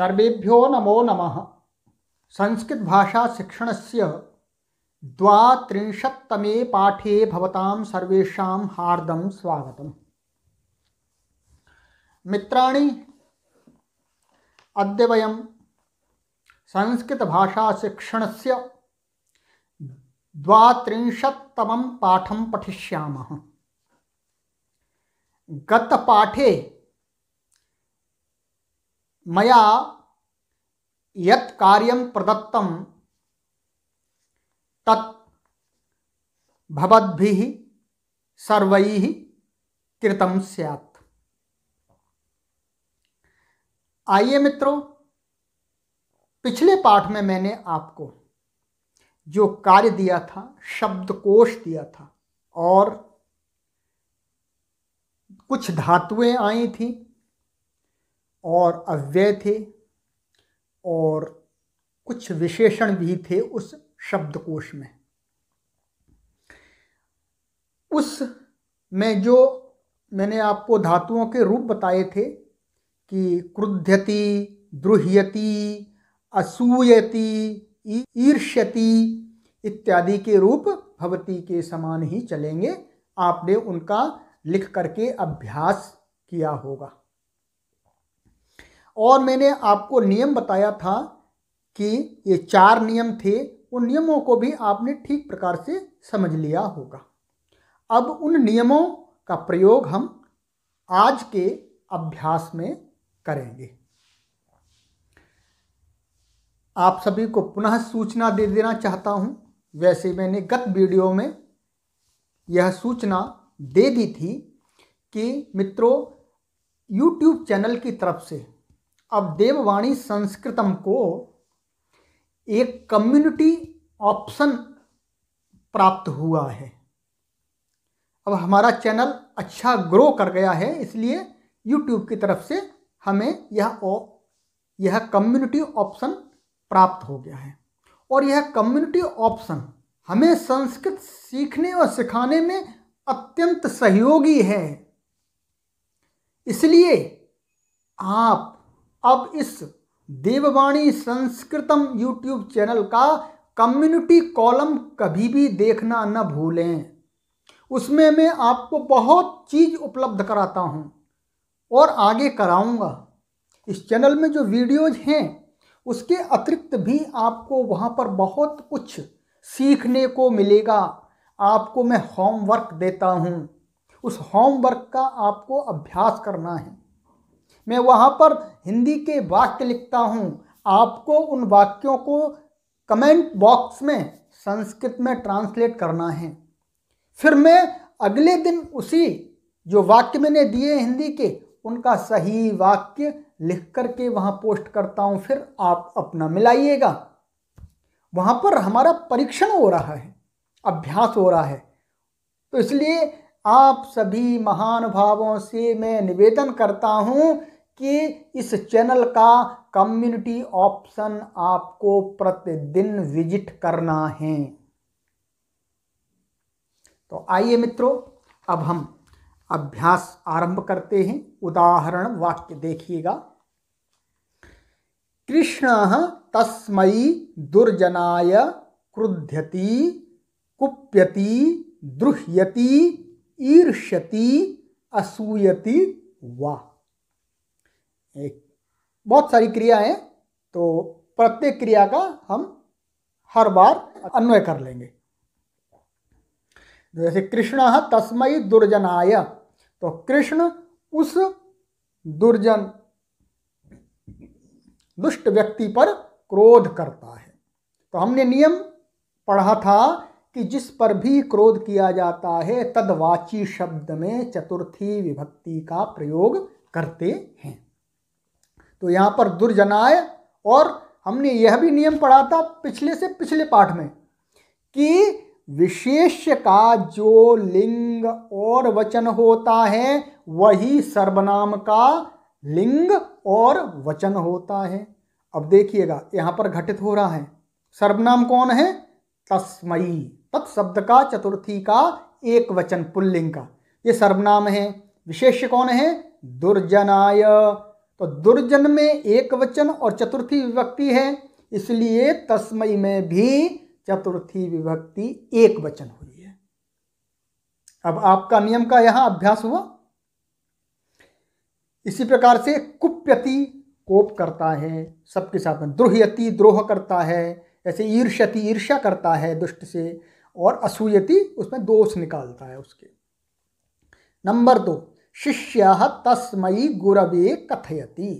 सर्वेभ्यो नमो नमः संस्कृत भाषा शिक्षण से द्वात्रिंशत्तमे पाठे भवतां सर्वेषां हार्दं स्वागतम् मित्राणि अद्य वयं संस्कृतभाषाशिक्षणस्य द्वात्रिंशत्तमं पाठं पठिष्यामः पाठे मया यत् कार्यं प्रदत्तं तत् भवद्भिः सर्वैः कृतं स्यात् आइए मित्रों पिछले पाठ में मैंने आपको जो कार्य दिया था शब्दकोश दिया था और कुछ धातुएं आई थी और अव्यय थे और कुछ विशेषण भी थे उस शब्दकोश में उस में जो मैंने आपको धातुओं के रूप बताए थे कि क्रुध्यति द्रुह्यति असूयति ईर्ष्यति इत्यादि के रूप भवती के समान ही चलेंगे आपने उनका लिख करके अभ्यास किया होगा और मैंने आपको नियम बताया था कि ये चार नियम थे उन नियमों को भी आपने ठीक प्रकार से समझ लिया होगा अब उन नियमों का प्रयोग हम आज के अभ्यास में करेंगे आप सभी को पुनः सूचना दे देना चाहता हूं वैसे मैंने गत वीडियो में यह सूचना दे दी थी कि मित्रों यूट्यूब चैनल की तरफ से अब देववाणी संस्कृतम को एक कम्युनिटी ऑप्शन प्राप्त हुआ है अब हमारा चैनल अच्छा ग्रो कर गया है इसलिए यूट्यूब की तरफ से हमें यह यह कम्युनिटी ऑप्शन प्राप्त हो गया है और यह कम्युनिटी ऑप्शन हमें संस्कृत सीखने और सिखाने में अत्यंत सहयोगी है इसलिए आप अब इस देववाणी संस्कृतम यूट्यूब चैनल का कम्युनिटी कॉलम कभी भी देखना न भूलें उसमें मैं आपको बहुत चीज़ उपलब्ध कराता हूँ और आगे कराऊँगा इस चैनल में जो वीडियोज हैं उसके अतिरिक्त भी आपको वहाँ पर बहुत कुछ सीखने को मिलेगा आपको मैं होमवर्क देता हूँ उस होमवर्क का आपको अभ्यास करना है मैं वहाँ पर हिंदी के वाक्य लिखता हूँ आपको उन वाक्यों को कमेंट बॉक्स में संस्कृत में ट्रांसलेट करना है फिर मैं अगले दिन उसी जो वाक्य मैंने दिए हिंदी के उनका सही वाक्य लिख करके वहाँ पोस्ट करता हूँ फिर आप अपना मिलाइएगा वहाँ पर हमारा परीक्षण हो रहा है अभ्यास हो रहा है तो इसलिए आप सभी महानुभावों से मैं निवेदन करता हूँ कि इस चैनल का कम्युनिटी ऑप्शन आपको प्रतिदिन विजिट करना है तो आइए मित्रों अब हम अभ्यास आरंभ करते हैं उदाहरण वाक्य देखिएगा कृष्ण तस्मयी दुर्जनाय क्रुध्यति कुप्यति द्रुह्यति ईर्ष्यति असूयति वा एक बहुत सारी क्रिया है तो प्रत्येक क्रिया का हम हर बार अन्वय कर लेंगे तो जैसे कृष्ण तस्मय दुर्जनाय तो कृष्ण उस दुर्जन दुष्ट व्यक्ति पर क्रोध करता है तो हमने नियम पढ़ा था कि जिस पर भी क्रोध किया जाता है तदवाची शब्द में चतुर्थी विभक्ति का प्रयोग करते हैं तो यहाँ पर दुर्जनाय और हमने यह भी नियम पढ़ा था पिछले से पिछले पाठ में कि विशेष का जो लिंग और वचन होता है वही सर्वनाम का लिंग और वचन होता है अब देखिएगा यहाँ पर घटित हो रहा है सर्वनाम कौन है तस्मयी तत्शब्द का चतुर्थी का एक वचन पुल्लिंग का ये सर्वनाम है विशेष कौन है दुर्जनाय तो दुर्जन में एक वचन और चतुर्थी विभक्ति है इसलिए तस्मय में भी चतुर्थी विभक्ति एक वचन हुई है अब आपका नियम का यहां अभ्यास हुआ इसी प्रकार से कुप्यति कोप करता है सबके साथ में द्रोहयति द्रोह करता है ऐसे ईर्ष्यति ईर्ष्या करता है दुष्ट से और असूयति उसमें दोष निकालता है उसके नंबर दो शिष्य तस्मयी गुरवे कथयति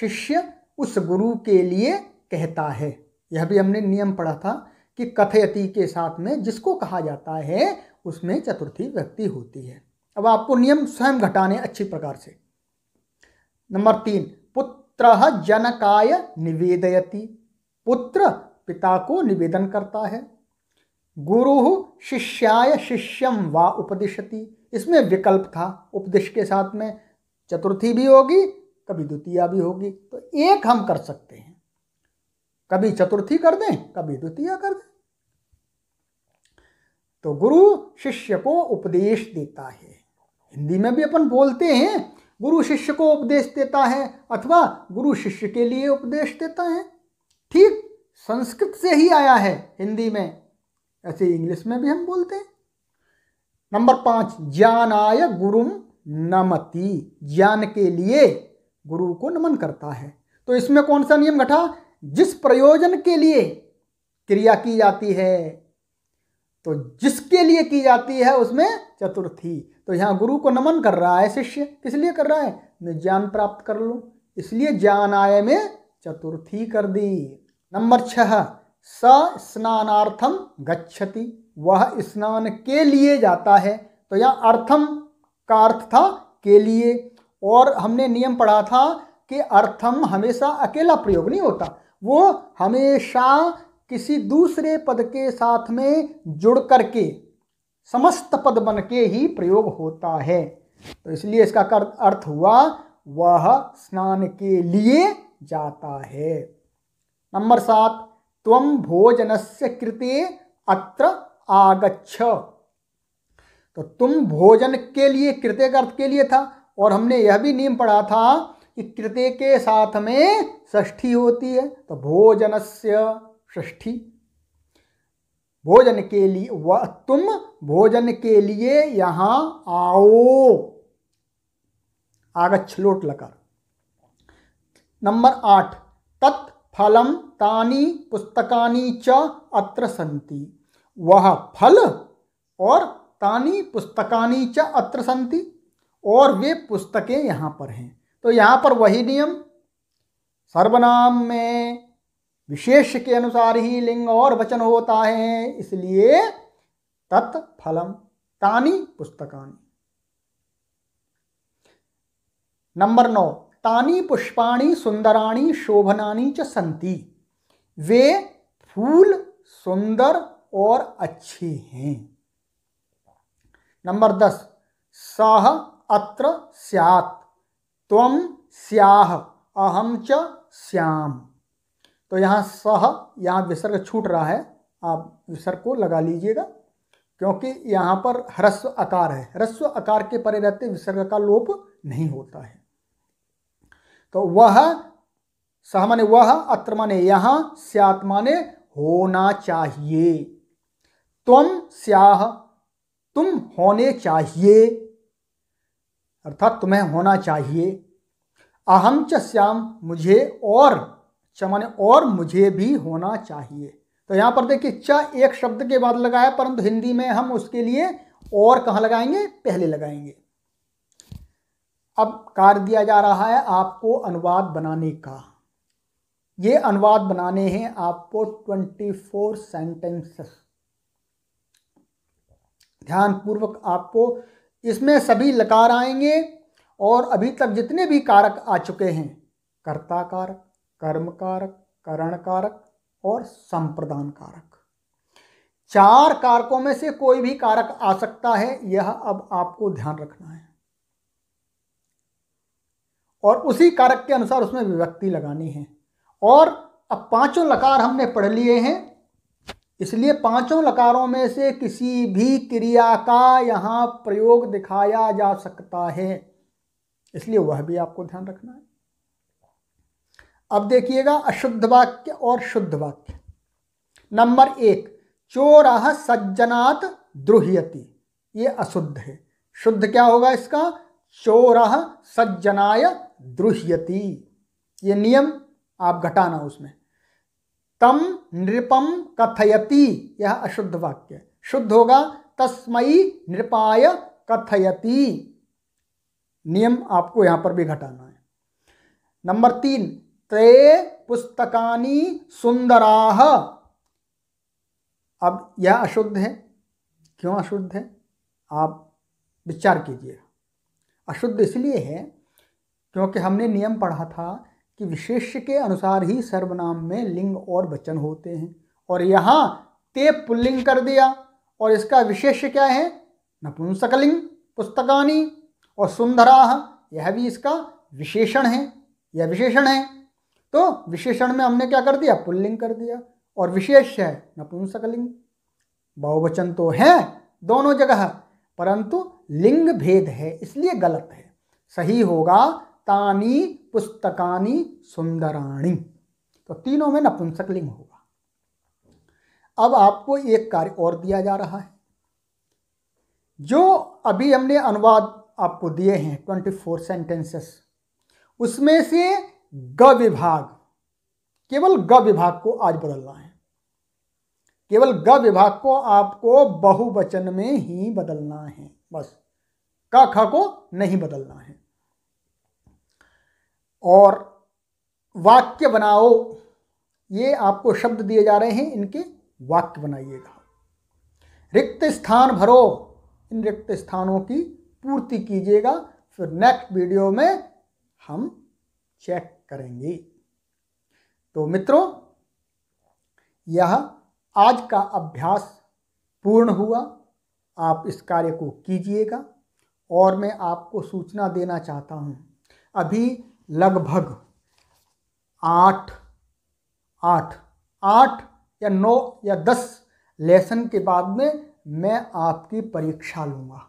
शिष्य उस गुरु के लिए कहता है यह भी हमने नियम पढ़ा था कि कथयति के साथ में जिसको कहा जाता है उसमें चतुर्थी व्यक्ति होती है अब आपको नियम स्वयं घटाने अच्छी प्रकार से नंबर तीन पुत्र जनकाय निवेदयति पुत्र पिता को निवेदन करता है गुरु शिष्याय शिष्यम वा उपदिशति इसमें विकल्प था उपदेश के साथ में चतुर्थी भी होगी कभी द्वितीया भी होगी तो एक हम कर सकते हैं कभी चतुर्थी कर दें कभी द्वितीय कर दें तो गुरु शिष्य को उपदेश देता है हिंदी में भी अपन बोलते हैं गुरु शिष्य को उपदेश देता है अथवा गुरु शिष्य के लिए उपदेश देता है ठीक संस्कृत से ही आया है हिंदी में ऐसे इंग्लिश में भी हम बोलते हैं नंबर पाँच आय गुरु नमती ज्ञान के लिए गुरु को नमन करता है तो इसमें कौन सा नियम घटा जिस प्रयोजन के लिए क्रिया की जाती है तो जिसके लिए की जाती है उसमें चतुर्थी तो यहाँ गुरु को नमन कर रहा है शिष्य किस लिए कर रहा है मैं ज्ञान प्राप्त कर लूँ इसलिए ज्ञान आय में चतुर्थी कर दी नंबर छह स स्नानार्थम गच्छति वह स्नान के लिए जाता है तो यहाँ अर्थम का अर्थ था के लिए और हमने नियम पढ़ा था कि अर्थम हमेशा अकेला प्रयोग नहीं होता वो हमेशा किसी दूसरे पद के साथ में जुड़ करके समस्त पद बन के ही प्रयोग होता है तो इसलिए इसका अर्थ हुआ वह स्नान के लिए जाता है नंबर सात तुम भोजन से कृते अत्र आगछ तो तुम भोजन के लिए कृतिक अर्थ के लिए था और हमने यह भी नियम पढ़ा था कि कृत्य के साथ में षष्ठी होती है तो से ष्ठी भोजन के लिए वह तुम भोजन के लिए यहां आओ आगछ लोट लकर नंबर आठ तत् फलम तानी पुस्तकानी च अत्र संति वह फल और तानी पुस्तकानी च अत्र संति और वे पुस्तकें यहाँ पर हैं तो यहाँ पर वही नियम सर्वनाम में विशेष के अनुसार ही लिंग और वचन होता है इसलिए तत् फलम तानी पुस्तकानी नंबर नौ तानी पुष्पाणी सुंदराणी शोभनानी च संति वे फूल सुंदर और अच्छे हैं नंबर दस सह अत्र स्यात् तम स्याह अहम च श्याम तो यहाँ सह यहाँ विसर्ग छूट रहा है आप विसर्ग को लगा लीजिएगा क्योंकि यहाँ पर ह्रस्व आकार है ह्रस्व आकार के परे रहते विसर्ग का लोप नहीं होता है तो वह सह माने वह अत्र माने यहाँ स्यात माने होना चाहिए तुम स्याह तुम होने चाहिए अर्थात तुम्हें होना चाहिए अहम च श्याम मुझे और च माने और मुझे भी होना चाहिए तो यहां पर देखिए च एक शब्द के बाद लगाया परंतु हिंदी में हम उसके लिए और कहां लगाएंगे पहले लगाएंगे अब कार्य दिया जा रहा है आपको अनुवाद बनाने का ये अनुवाद बनाने हैं आपको ट्वेंटी फोर सेंटेंसेस ध्यानपूर्वक आपको इसमें सभी लकार आएंगे और अभी तक जितने भी कारक आ चुके हैं कर्ता कारक कर्म कारक करण कारक और संप्रदान कारक चार कारकों में से कोई भी कारक आ सकता है यह अब आपको ध्यान रखना है और उसी कारक के अनुसार उसमें विभक्ति लगानी है और अब पांचों लकार हमने पढ़ लिए हैं इसलिए पांचों लकारों में से किसी भी क्रिया का यहाँ प्रयोग दिखाया जा सकता है इसलिए वह भी आपको ध्यान रखना है अब देखिएगा अशुद्ध वाक्य और शुद्ध वाक्य नंबर एक चोर सज्जनात द्रुहयति ये अशुद्ध है शुद्ध क्या होगा इसका चोर सज्जनाय द्रुहयति ये नियम आप घटाना उसमें तम नृपम कथयति यह अशुद्ध वाक्य शुद्ध होगा तस्मयी नृपाय कथयति नियम आपको यहां पर भी घटाना है नंबर तीन ते पुस्तकानी सुंदराह अब यह अशुद्ध है क्यों अशुद्ध है आप विचार कीजिए अशुद्ध इसलिए है क्योंकि हमने नियम पढ़ा था कि विशेष्य के अनुसार ही सर्वनाम में लिंग और वचन होते हैं और यहाँ ते पुल्लिंग कर दिया और इसका विशेष्य क्या है नपुंसकलिंग पुस्तकानी और सुंदराह यह भी इसका विशेषण है यह विशेषण है तो विशेषण में हमने क्या कर दिया पुल्लिंग कर दिया और विशेष है नपुंसकलिंग बहुवचन तो है दोनों जगह परंतु लिंग भेद है इसलिए गलत है सही होगा तानी पुस्तकानी सुंदराणी तो तीनों में नपुंसक लिंग होगा अब आपको एक कार्य और दिया जा रहा है जो अभी हमने अनुवाद आपको दिए हैं ट्वेंटी फोर सेंटेंसेस उसमें से ग विभाग केवल ग विभाग को आज बदलना है केवल ग विभाग को आपको बहुवचन में ही बदलना है बस क ख को नहीं बदलना है और वाक्य बनाओ ये आपको शब्द दिए जा रहे हैं इनके वाक्य बनाइएगा रिक्त स्थान भरो इन रिक्त स्थानों की पूर्ति कीजिएगा फिर नेक्स्ट वीडियो में हम चेक करेंगे तो मित्रों यह आज का अभ्यास पूर्ण हुआ आप इस कार्य को कीजिएगा और मैं आपको सूचना देना चाहता हूँ अभी लगभग आठ आठ आठ या नौ या दस लेसन के बाद में मैं आपकी परीक्षा लूँगा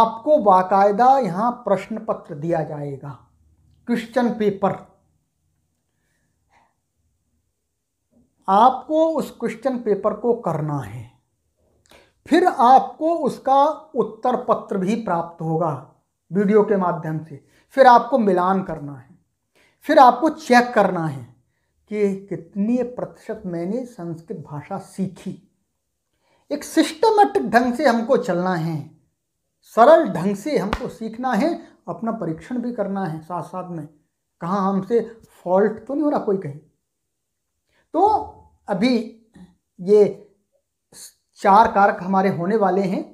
आपको बाकायदा यहाँ प्रश्न पत्र दिया जाएगा क्वेश्चन पेपर आपको उस क्वेश्चन पेपर को करना है फिर आपको उसका उत्तर पत्र भी प्राप्त होगा वीडियो के माध्यम से फिर आपको मिलान करना है फिर आपको चेक करना है कि कितने प्रतिशत मैंने संस्कृत भाषा सीखी एक सिस्टमेटिक ढंग से हमको चलना है सरल ढंग से हमको सीखना है अपना परीक्षण भी करना है साथ साथ में कहाँ हमसे फॉल्ट तो नहीं हो रहा कोई कहीं तो अभी ये चार कारक हमारे होने वाले हैं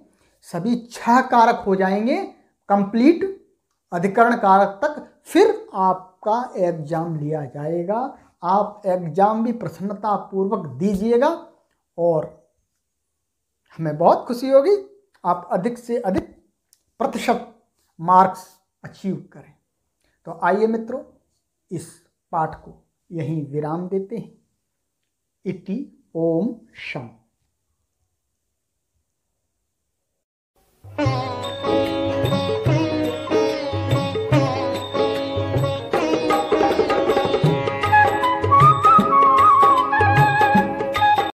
सभी छह कारक हो जाएंगे कंप्लीट अधिकरण कारक तक फिर आपका एग्जाम लिया जाएगा आप एग्जाम भी प्रसन्नतापूर्वक दीजिएगा और हमें बहुत खुशी होगी आप अधिक से अधिक प्रतिशत मार्क्स अचीव करें तो आइए मित्रों इस पाठ को यहीं विराम देते हैं इति ओम शम